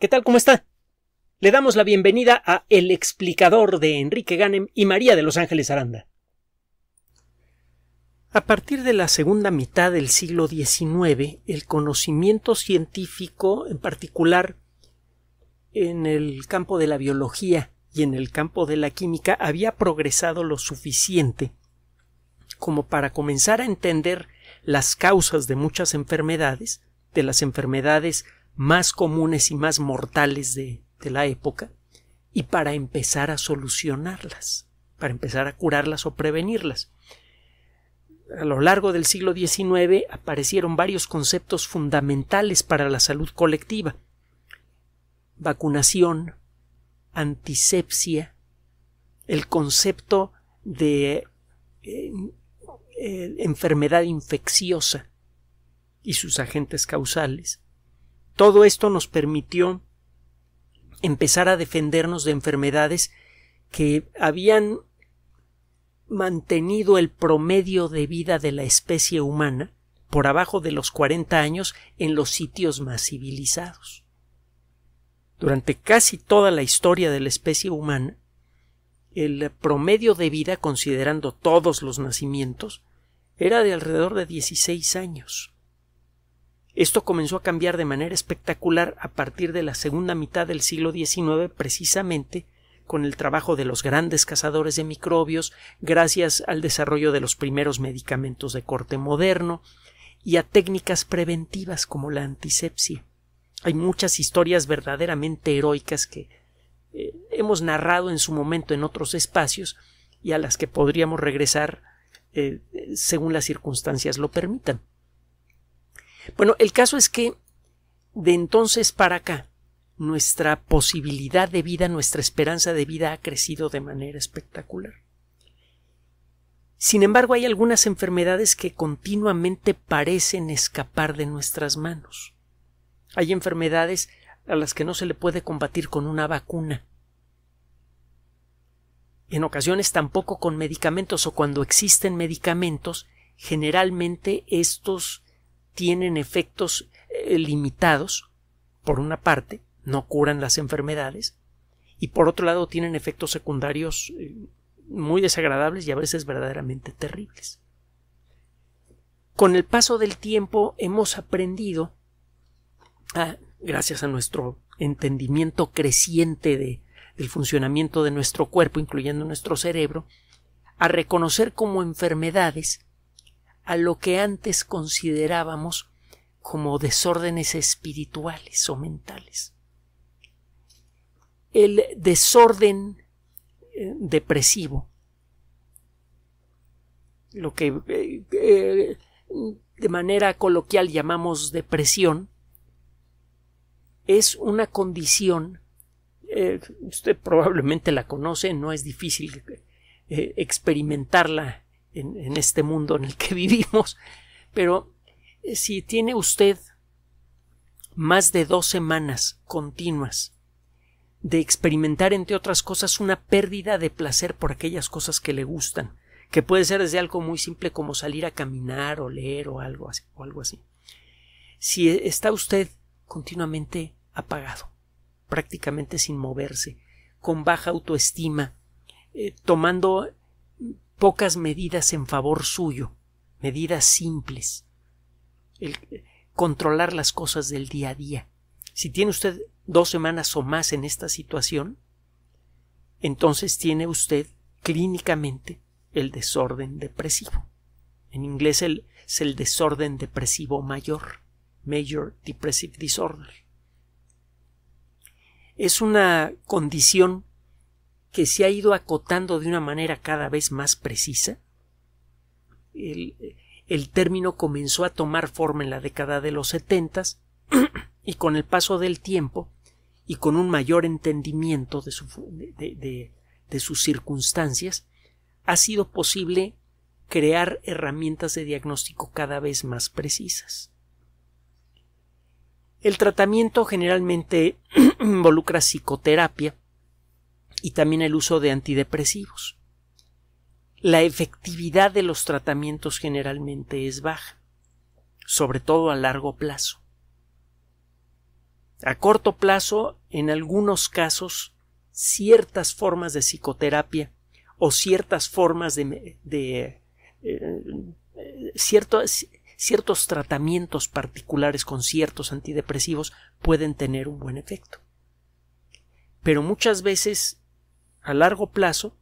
¿Qué tal? ¿Cómo está? Le damos la bienvenida a El explicador de Enrique Ganem y María de Los Ángeles Aranda. A partir de la segunda mitad del siglo XIX, el conocimiento científico, en particular en el campo de la biología y en el campo de la química, había progresado lo suficiente como para comenzar a entender las causas de muchas enfermedades, de las enfermedades más comunes y más mortales de, la época y para empezar a solucionarlas, para empezar a curarlas o prevenirlas. A lo largo del siglo XIX aparecieron varios conceptos fundamentales para la salud colectiva. Vacunación, antisepsia, el concepto de eh, eh, enfermedad infecciosa y sus agentes causales, todo esto nos permitió empezar a defendernos de enfermedades que habían mantenido el promedio de vida de la especie humana por abajo de los 40 años en los sitios más civilizados. Durante casi toda la historia de la especie humana, el promedio de vida, considerando todos los nacimientos, era de alrededor de 16 años. Esto comenzó a cambiar de manera espectacular a partir de la segunda mitad del siglo XIX, precisamente con el trabajo de los grandes cazadores de microbios, gracias al desarrollo de los primeros medicamentos de corte moderno y a técnicas preventivas como la antisepsia. Hay muchas historias verdaderamente heroicas que eh, hemos narrado en su momento en otros espacios y a las que podríamos regresar eh, según las circunstancias lo permitan. Bueno, el caso es que de entonces para acá nuestra posibilidad de vida, nuestra esperanza de vida ha crecido de manera espectacular. Sin embargo, hay algunas enfermedades que continuamente parecen escapar de nuestras manos. Hay enfermedades a las que no se le puede combatir con una vacuna. En ocasiones tampoco con medicamentos o cuando existen medicamentos, generalmente estos tienen efectos eh, limitados, por una parte, no curan las enfermedades, y por otro lado tienen efectos secundarios eh, muy desagradables y a veces verdaderamente terribles. Con el paso del tiempo hemos aprendido, gracias a nuestro entendimiento creciente del funcionamiento de nuestro cuerpo, incluyendo nuestro cerebro, a reconocer como enfermedades a lo que antes considerábamos como desórdenes espirituales o mentales. El desorden eh, depresivo, lo que eh, eh, de manera coloquial llamamos depresión, es una condición, usted probablemente la conoce, no es difícil experimentarla en, este mundo en el que vivimos, pero eh, si tiene usted más de dos semanas continuas de experimentar, entre otras cosas, una pérdida de placer por aquellas cosas que le gustan, que puede ser desde algo muy simple como salir a caminar o leer o algo así, o algo así. Si e, está usted continuamente apagado, prácticamente sin moverse, con baja autoestima, eh, tomando pocas medidas en favor suyo, medidas simples, el controlar las cosas del día a día. Si tiene usted dos semanas o más en esta situación, entonces tiene usted clínicamente el desorden depresivo. En inglés es el desorden depresivo mayor, Major Depressive Disorder. Es una condición que se ha ido acotando de una manera cada vez más precisa. El, término comenzó a tomar forma en la década de los setentas y con el paso del tiempo y con un mayor entendimiento de sus circunstancias, ha sido posible crear herramientas de diagnóstico cada vez más precisas. El tratamiento generalmente involucra psicoterapia, y también el uso de antidepresivos. La efectividad de los tratamientos generalmente es baja, sobre todo a largo plazo. A corto plazo, en algunos casos, ciertas formas de psicoterapia o ciertas formas de, eh, ciertos tratamientos particulares con ciertos antidepresivos pueden tener un buen efecto. Pero muchas veces a largo plazo,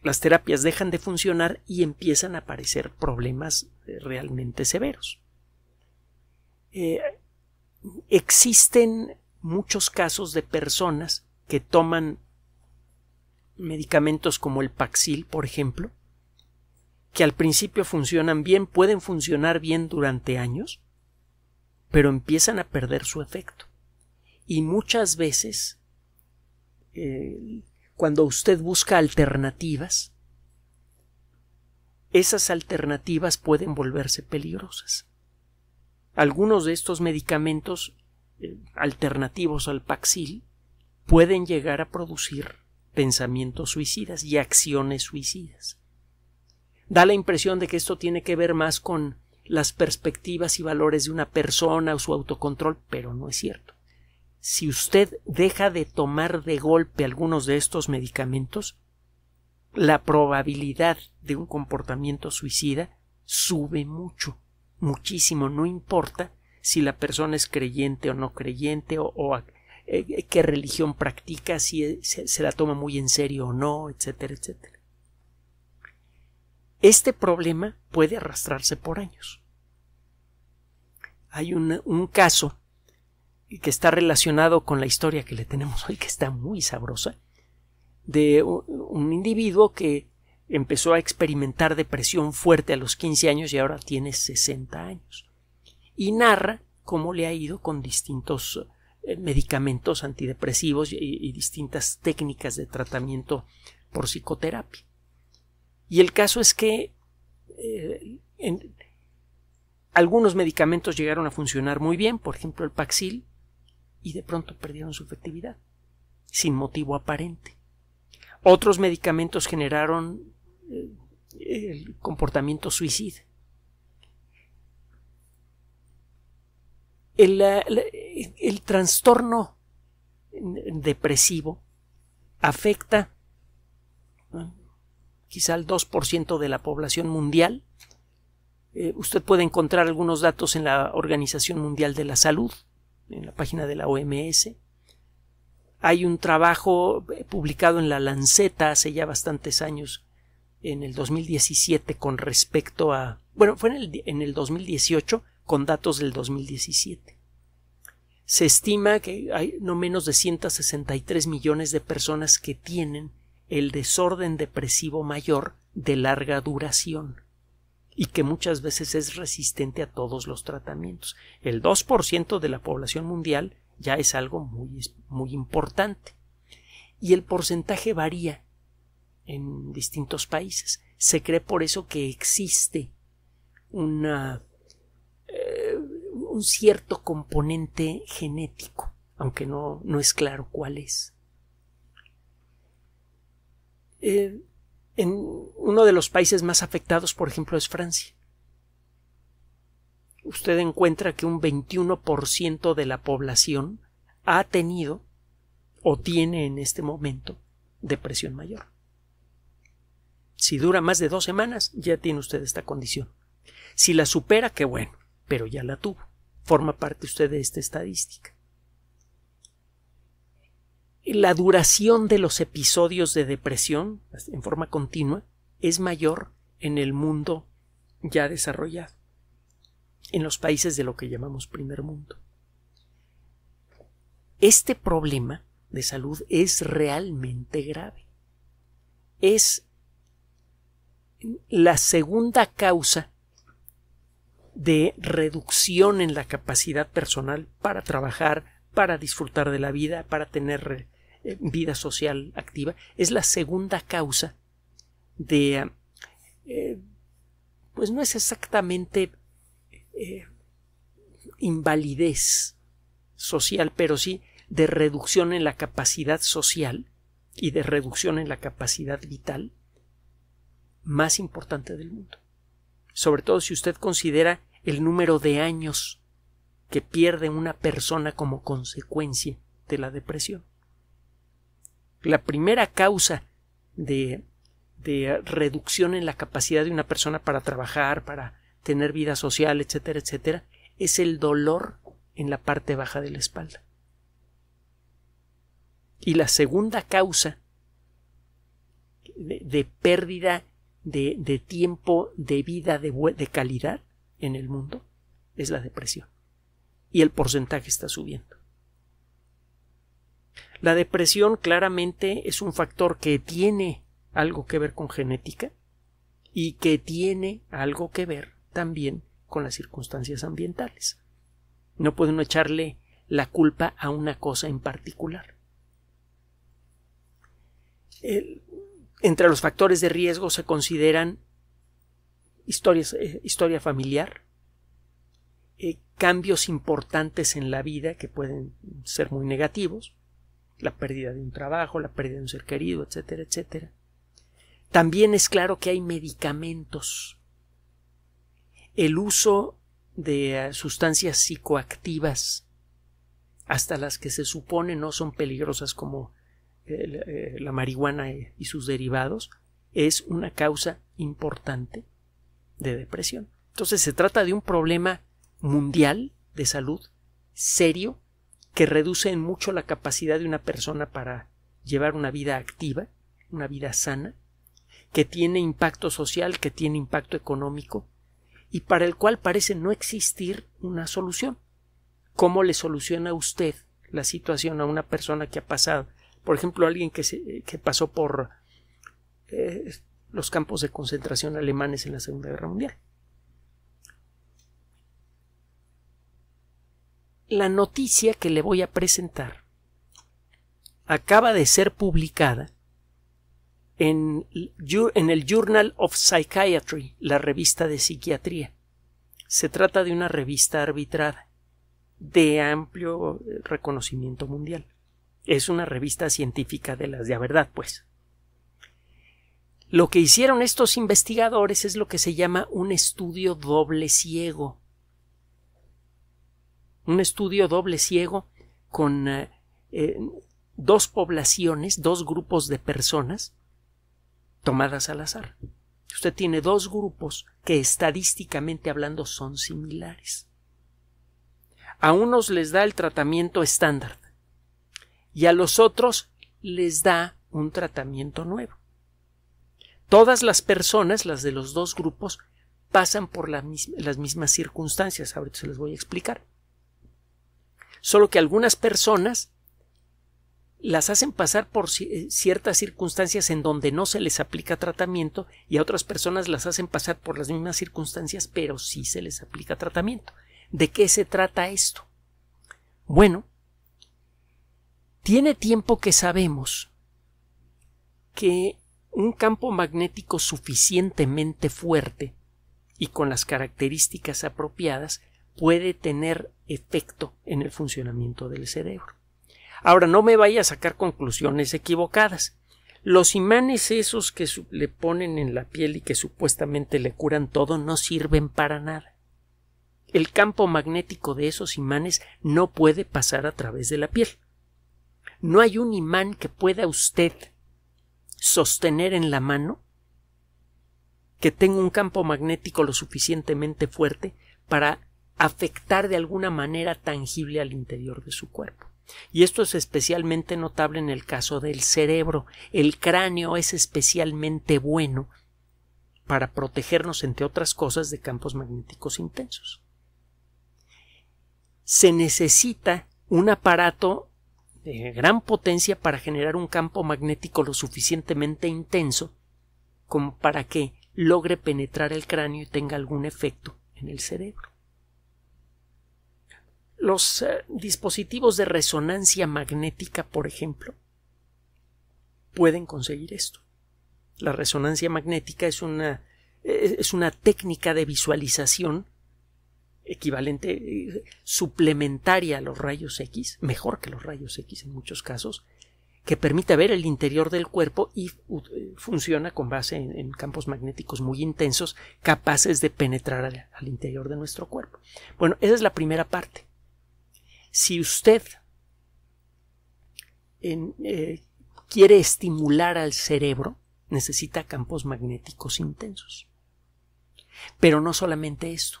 las terapias dejan de funcionar y empiezan a aparecer problemas eh, realmente severos. Eh, existen muchos casos de personas que toman medicamentos como el Paxil, por ejemplo, que al principio funcionan bien, pueden funcionar bien durante años, pero empiezan a perder su efecto. Y muchas veces eh, cuando usted busca alternativas, esas alternativas pueden volverse peligrosas. Algunos de estos medicamentos eh, alternativos al Paxil pueden llegar a producir pensamientos suicidas y acciones suicidas. Da la impresión de que esto tiene que ver más con las perspectivas y valores de una persona o su autocontrol, pero no es cierto si usted deja de tomar de golpe algunos de estos medicamentos, la probabilidad de un comportamiento suicida sube mucho, muchísimo, no importa si la persona es creyente o no creyente o, eh, eh, qué religión practica, si eh, se, la toma muy en serio o no, etcétera, etcétera. Este problema puede arrastrarse por años. Hay un caso que está relacionado con la historia que le tenemos hoy, que está muy sabrosa, de un individuo que empezó a experimentar depresión fuerte a los 15 años y ahora tiene 60 años. Y narra cómo le ha ido con distintos eh, medicamentos antidepresivos y, distintas técnicas de tratamiento por psicoterapia. Y el caso es que eh, algunos medicamentos llegaron a funcionar muy bien, por ejemplo el Paxil, y de pronto perdieron su efectividad, sin motivo aparente. Otros medicamentos generaron eh, el comportamiento suicida. El, trastorno depresivo afecta quizá el 2% de la población mundial. Eh, usted puede encontrar algunos datos en la Organización Mundial de la Salud en la página de la OMS. Hay un trabajo eh, publicado en la Lanceta hace ya bastantes años, en el 2017, con respecto a... Bueno, fue en el, 2018, con datos del 2017. Se estima que hay no menos de 163 millones de personas que tienen el desorden depresivo mayor de larga duración y que muchas veces es resistente a todos los tratamientos. El 2% de la población mundial ya es algo muy, muy importante. Y el porcentaje varía en distintos países. Se cree por eso que existe una, eh, un cierto componente genético, aunque no, no es claro cuál es. Eh, en uno de los países más afectados, por ejemplo, es Francia. Usted encuentra que un 21% de la población ha tenido o tiene en este momento depresión mayor. Si dura más de dos semanas, ya tiene usted esta condición. Si la supera, qué bueno, pero ya la tuvo. Forma parte usted de esta estadística la duración de los episodios de depresión en forma continua es mayor en el mundo ya desarrollado, en los países de lo que llamamos primer mundo. Este problema de salud es realmente grave. Es la segunda causa de reducción en la capacidad personal para trabajar, para disfrutar de la vida, para tener eh, vida social activa, es la segunda causa de, eh, pues no es exactamente eh, invalidez social, pero sí de reducción en la capacidad social y de reducción en la capacidad vital más importante del mundo. Sobre todo si usted considera el número de años que pierde una persona como consecuencia de la depresión. La primera causa de, de reducción en la capacidad de una persona para trabajar, para tener vida social, etcétera, etcétera, es el dolor en la parte baja de la espalda. Y la segunda causa de, pérdida de, tiempo, de vida, de calidad en el mundo es la depresión. Y el porcentaje está subiendo. La depresión claramente es un factor que tiene algo que ver con genética y que tiene algo que ver también con las circunstancias ambientales. No puede uno echarle la culpa a una cosa en particular. entre los factores de riesgo se consideran eh, historia familiar, eh, cambios importantes en la vida que pueden ser muy negativos, la pérdida de un trabajo, la pérdida de un ser querido, etcétera, etcétera. También es claro que hay medicamentos. El uso de eh, sustancias psicoactivas, hasta las que se supone no son peligrosas como eh, eh, la marihuana y sus derivados, es una causa importante de depresión. Entonces se trata de un problema mundial de salud serio que reducen mucho la capacidad de una persona para llevar una vida activa, una vida sana, que tiene impacto social, que tiene impacto económico, y para el cual parece no existir una solución. ¿Cómo le soluciona usted la situación a una persona que ha pasado? Por ejemplo, alguien que, pasó por eh, los campos de concentración alemanes en la Segunda Guerra Mundial. la noticia que le voy a presentar acaba de ser publicada en, el Journal of Psychiatry, la revista de psiquiatría. Se trata de una revista arbitrada de amplio reconocimiento mundial. Es una revista científica de las de la verdad, pues. Lo que hicieron estos investigadores es lo que se llama un estudio doble ciego un estudio doble ciego con eh, eh, dos poblaciones, dos grupos de personas tomadas al azar. Usted tiene dos grupos que estadísticamente hablando son similares. A unos les da el tratamiento estándar y a los otros les da un tratamiento nuevo. Todas las personas, las de los dos grupos, pasan por las mismas circunstancias. Ahorita se les voy a explicar. Solo que algunas personas las hacen pasar por eh, ciertas circunstancias en donde no se les aplica tratamiento y a otras personas las hacen pasar por las mismas circunstancias pero sí se les aplica tratamiento. ¿De qué se trata esto? Bueno, tiene tiempo que sabemos que un campo magnético suficientemente fuerte y con las características apropiadas puede tener efecto en el funcionamiento del cerebro. Ahora, no me vaya a sacar conclusiones equivocadas. Los imanes esos que le ponen en la piel y que supuestamente le curan todo no sirven para nada. El campo magnético de esos imanes no puede pasar a través de la piel. No hay un imán que pueda usted sostener en la mano que tenga un campo magnético lo suficientemente fuerte para afectar de alguna manera tangible al interior de su cuerpo. Y esto es especialmente notable en el caso del cerebro. El cráneo es especialmente bueno para protegernos, entre otras cosas, de campos magnéticos intensos. Se necesita un aparato de gran potencia para generar un campo magnético lo suficientemente intenso como para que logre penetrar el cráneo y tenga algún efecto en el cerebro los eh, dispositivos de resonancia magnética, por ejemplo, pueden conseguir esto. La resonancia magnética es una, eh, es una técnica de visualización equivalente, eh, suplementaria a los rayos X, mejor que los rayos X en muchos casos, que permite ver el interior del cuerpo y funciona con base en, campos magnéticos muy intensos capaces de penetrar al interior de nuestro cuerpo. Bueno, esa es la primera parte. Si usted eh, quiere estimular al cerebro, necesita campos magnéticos intensos. Pero no solamente esto.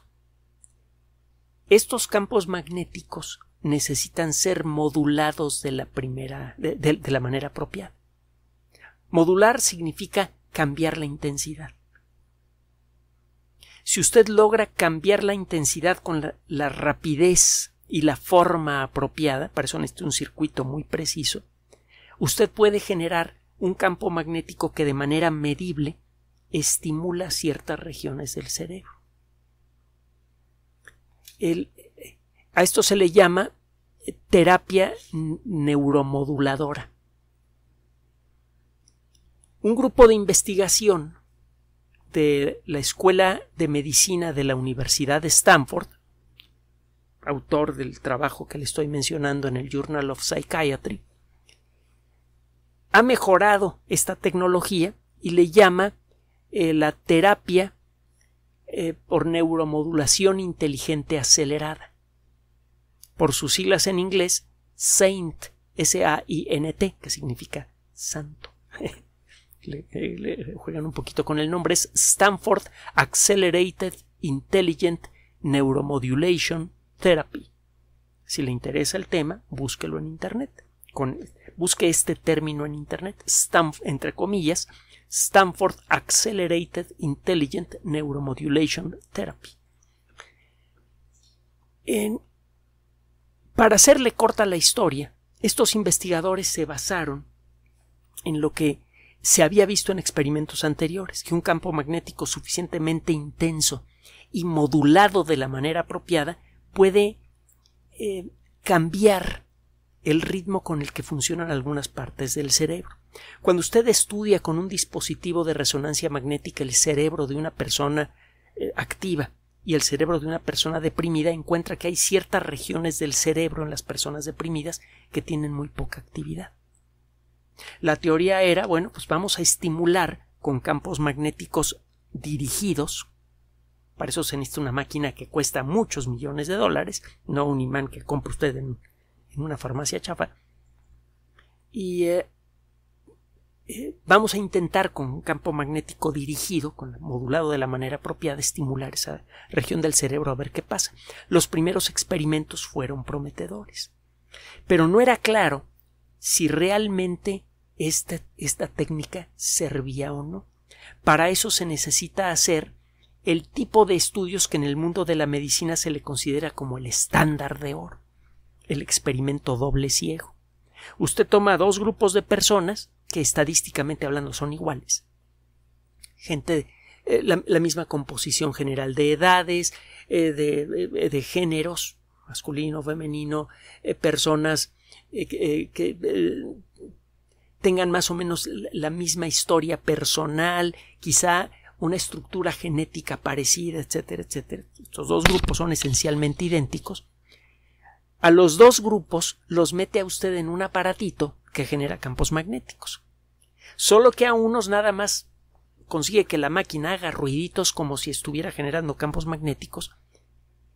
Estos campos magnéticos necesitan ser modulados de la primera, de, la manera apropiada. Modular significa cambiar la intensidad. Si usted logra cambiar la intensidad con la rapidez y la forma apropiada, para eso necesita un circuito muy preciso, usted puede generar un campo magnético que de manera medible estimula ciertas regiones del cerebro. a esto se le llama eh, terapia neuromoduladora. Un grupo de investigación de la Escuela de Medicina de la Universidad de Stanford autor del trabajo que le estoy mencionando en el Journal of Psychiatry, ha mejorado esta tecnología y le llama eh, la terapia eh, por neuromodulación inteligente acelerada. Por sus siglas en inglés, SAINT, S-A-I-N-T, que significa santo. Eh, juegan un poquito con el nombre, es Stanford Accelerated Intelligent Neuromodulation si le interesa el tema, búsquelo en Internet. busque este término en Internet, entre comillas, Stanford Accelerated Intelligent Neuromodulation Therapy. para hacerle corta la historia, estos investigadores se basaron en lo que se había visto en experimentos anteriores, que un campo magnético suficientemente intenso y modulado de la manera apropiada puede eh, cambiar el ritmo con el que funcionan algunas partes del cerebro. Cuando usted estudia con un dispositivo de resonancia magnética el cerebro de una persona eh, activa y el cerebro de una persona deprimida, encuentra que hay ciertas regiones del cerebro en las personas deprimidas que tienen muy poca actividad. La teoría era, bueno, pues vamos a estimular con campos magnéticos dirigidos, para eso se necesita una máquina que cuesta muchos millones de dólares, no un imán que compre usted en, una farmacia chafa. Y eh, eh, vamos a intentar con un campo magnético dirigido, con, modulado de la manera propia, de estimular esa región del cerebro a ver qué pasa. Los primeros experimentos fueron prometedores. Pero no era claro si realmente esta técnica servía o no. Para eso se necesita hacer el tipo de estudios que en el mundo de la medicina se le considera como el estándar de oro, el experimento doble ciego. Usted toma dos grupos de personas que estadísticamente hablando son iguales. Gente, eh, la, misma composición general de edades, eh, de, eh, de, géneros, masculino, femenino, personas que tengan más o menos la misma historia personal, quizá una estructura genética parecida, etcétera, etcétera. Estos dos grupos son esencialmente idénticos. A los dos grupos los mete a usted en un aparatito que genera campos magnéticos. Solo que a unos nada más consigue que la máquina haga ruiditos como si estuviera generando campos magnéticos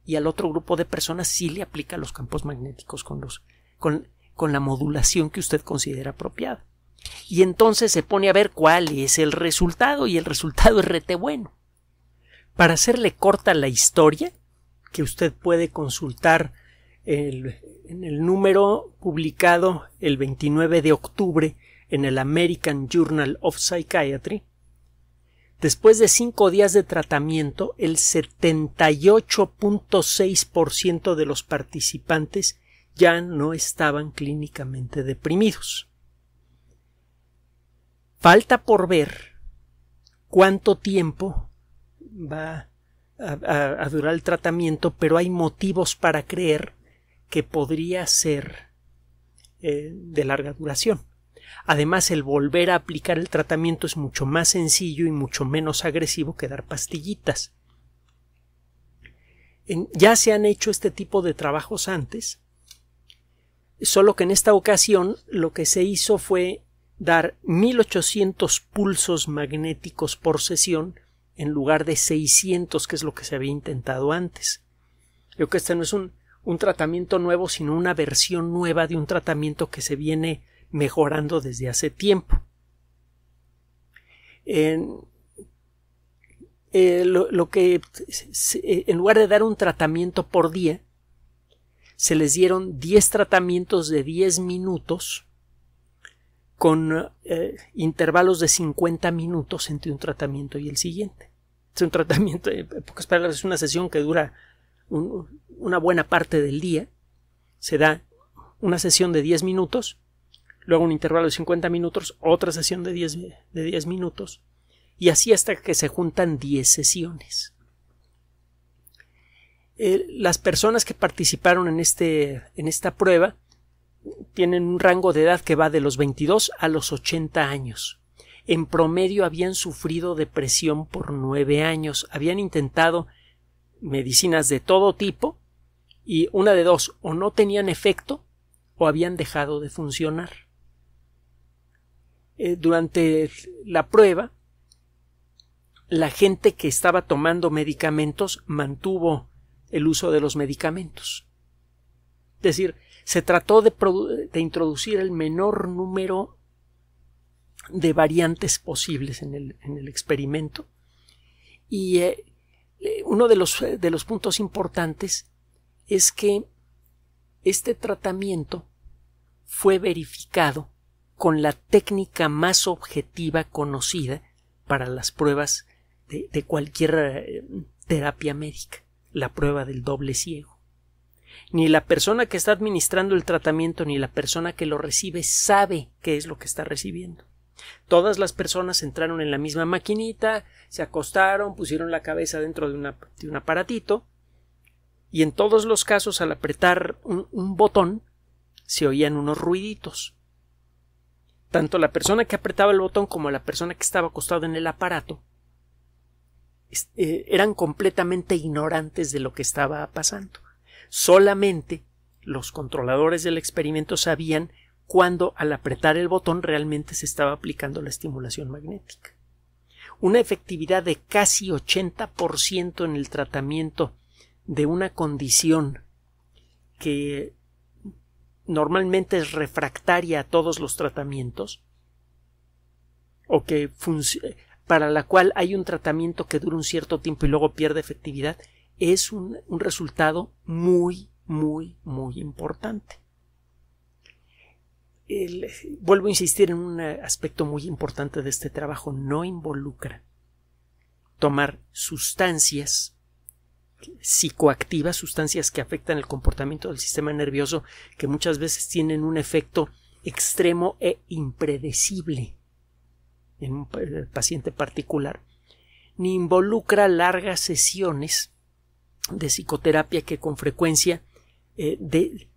y al otro grupo de personas sí le aplica los campos magnéticos con, los, con la modulación que usted considera apropiada y entonces se pone a ver cuál es el resultado y el resultado es rete bueno. Para hacerle corta la historia, que usted puede consultar en el número publicado el 29 de octubre en el American Journal of Psychiatry, después de cinco días de tratamiento, el 78.6% de los participantes ya no estaban clínicamente deprimidos. Falta por ver cuánto tiempo va a, durar el tratamiento, pero hay motivos para creer que podría ser eh, de larga duración. Además, el volver a aplicar el tratamiento es mucho más sencillo y mucho menos agresivo que dar pastillitas. ya se han hecho este tipo de trabajos antes, solo que en esta ocasión lo que se hizo fue dar 1800 pulsos magnéticos por sesión en lugar de 600, que es lo que se había intentado antes. creo que este no es un, tratamiento nuevo, sino una versión nueva de un tratamiento que se viene mejorando desde hace tiempo. En, eh, eh, en lugar de dar un tratamiento por día, se les dieron 10 tratamientos de 10 minutos con eh, intervalos de 50 minutos entre un tratamiento y el siguiente. Es un tratamiento, pocas palabras, es una sesión que dura una buena parte del día. Se da una sesión de 10 minutos, luego un intervalo de 50 minutos, otra sesión de 10, de minutos, y así hasta que se juntan 10 sesiones. Eh, las personas que participaron en, este, en esta prueba tienen un rango de edad que va de los 22 a los 80 años. En promedio habían sufrido depresión por nueve años, habían intentado medicinas de todo tipo y una de dos o no tenían efecto o habían dejado de funcionar. Eh, durante la prueba, la gente que estaba tomando medicamentos mantuvo el uso de los medicamentos. Es decir, se trató de, introducir el menor número de variantes posibles en el, experimento. Y eh, eh, uno de los, de los puntos importantes es que este tratamiento fue verificado con la técnica más objetiva conocida para las pruebas de, cualquier eh, terapia médica, la prueba del doble ciego. Ni la persona que está administrando el tratamiento ni la persona que lo recibe sabe qué es lo que está recibiendo. Todas las personas entraron en la misma maquinita, se acostaron, pusieron la cabeza dentro de, un aparatito y en todos los casos al apretar un, un botón se oían unos ruiditos. Tanto la persona que apretaba el botón como la persona que estaba acostada en el aparato eh, eran completamente ignorantes de lo que estaba pasando. Solamente los controladores del experimento sabían cuándo al apretar el botón realmente se estaba aplicando la estimulación magnética. Una efectividad de casi 80% en el tratamiento de una condición que normalmente es refractaria a todos los tratamientos o que para la cual hay un tratamiento que dura un cierto tiempo y luego pierde efectividad, es un, resultado muy, muy, muy importante. vuelvo a insistir en un aspecto muy importante de este trabajo, no involucra tomar sustancias psicoactivas, sustancias que afectan el comportamiento del sistema nervioso, que muchas veces tienen un efecto extremo e impredecible en un paciente particular, ni involucra largas sesiones de psicoterapia que con frecuencia eh,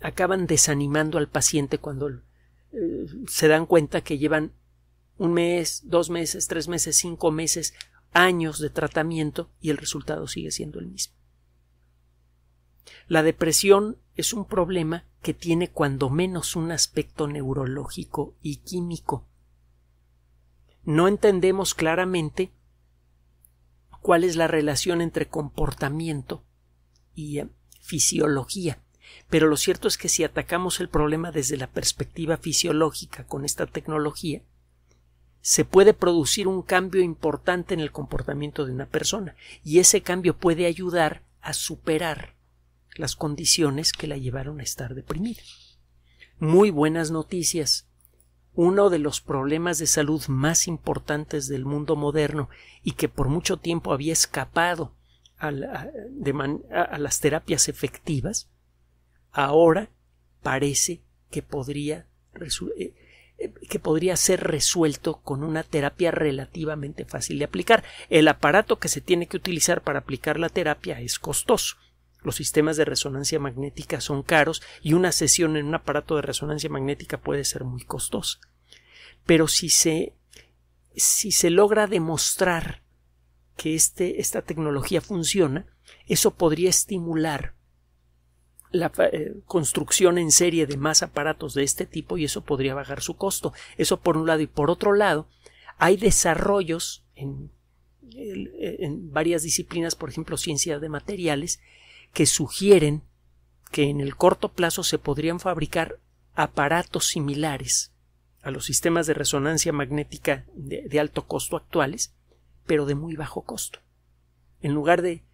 acaban desanimando al paciente cuando eh, se dan cuenta que llevan un mes, dos meses, tres meses, cinco meses, años de tratamiento y el resultado sigue siendo el mismo. La depresión es un problema que tiene cuando menos un aspecto neurológico y químico. No entendemos claramente cuál es la relación entre comportamiento y eh, fisiología. Pero lo cierto es que si atacamos el problema desde la perspectiva fisiológica con esta tecnología, se puede producir un cambio importante en el comportamiento de una persona y ese cambio puede ayudar a superar las condiciones que la llevaron a estar deprimida. Muy buenas noticias uno de los problemas de salud más importantes del mundo moderno y que por mucho tiempo había escapado a, las terapias efectivas, ahora parece que podría, eh, eh, que podría ser resuelto con una terapia relativamente fácil de aplicar. El aparato que se tiene que utilizar para aplicar la terapia es costoso los sistemas de resonancia magnética son caros y una sesión en un aparato de resonancia magnética puede ser muy costosa. Pero si se, si se logra demostrar que este, esta tecnología funciona, eso podría estimular la eh, construcción en serie de más aparatos de este tipo y eso podría bajar su costo. Eso por un lado y por otro lado, hay desarrollos en, en varias disciplinas, por ejemplo, ciencia de materiales, que sugieren que en el corto plazo se podrían fabricar aparatos similares a los sistemas de resonancia magnética de, alto costo actuales, pero de muy bajo costo. En lugar de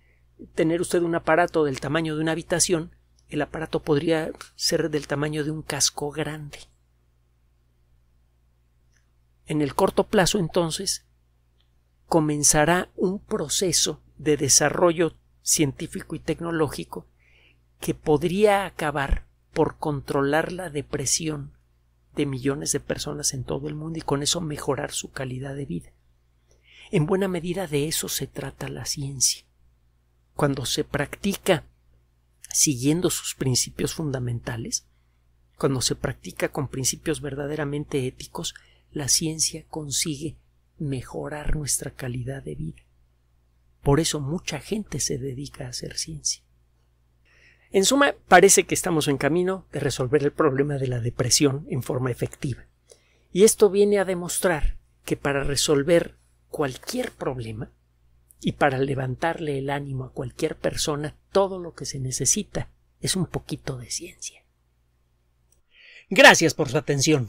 tener usted un aparato del tamaño de una habitación, el aparato podría ser del tamaño de un casco grande. En el corto plazo, entonces, comenzará un proceso de desarrollo científico y tecnológico que podría acabar por controlar la depresión de millones de personas en todo el mundo y con eso mejorar su calidad de vida. En buena medida de eso se trata la ciencia. Cuando se practica siguiendo sus principios fundamentales, cuando se practica con principios verdaderamente éticos, la ciencia consigue mejorar nuestra calidad de vida. Por eso mucha gente se dedica a hacer ciencia. En suma, parece que estamos en camino de resolver el problema de la depresión en forma efectiva. Y esto viene a demostrar que para resolver cualquier problema y para levantarle el ánimo a cualquier persona, todo lo que se necesita es un poquito de ciencia. Gracias por su atención